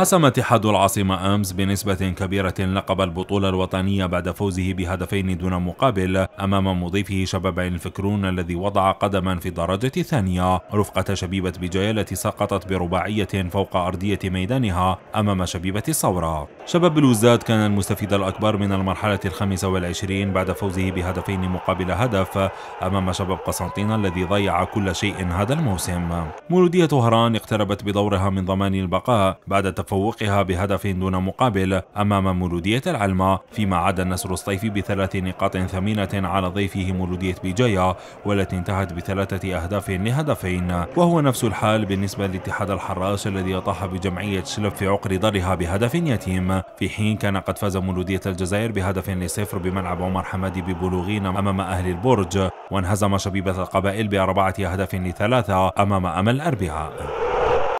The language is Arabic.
حسم اتحاد العاصمة أمس بنسبة كبيرة لقب البطولة الوطنية بعد فوزه بهدفين دون مقابل أمام مضيفه شباب عين الفكرون الذي وضع قدما في الدرجة الثانية رفقة شبيبة بجاية التي سقطت برباعية فوق أرضية ميدانها أمام شبيبة الثورة شباب بلوزداد كان المستفيد الأكبر من المرحلة الخامسة والعشرين بعد فوزه بهدفين مقابل هدف أمام شباب قسنطين الذي ضيع كل شيء هذا الموسم مولودية طهران اقتربت بدورها من ضمان البقاء بعد تفوقها بهدف دون مقابل أمام مولودية العلمة فيما عدا النصر الصيفي بثلاث نقاط ثمينة على ضيفه مولودية بيجايا والتي انتهت بثلاثة أهداف لهدفين وهو نفس الحال بالنسبة لاتحاد الحراش الذي يطاح بجمعية شلب في عقر دارها بهدف يتيم في حين كان قد فاز مولودية الجزائر بهدف لصفر بملعب عمر حمادي ببلوغين أمام أهل البرج وانهزم شبيبة القبائل بأربعة أهداف لثلاثة أمام أمل أربعاء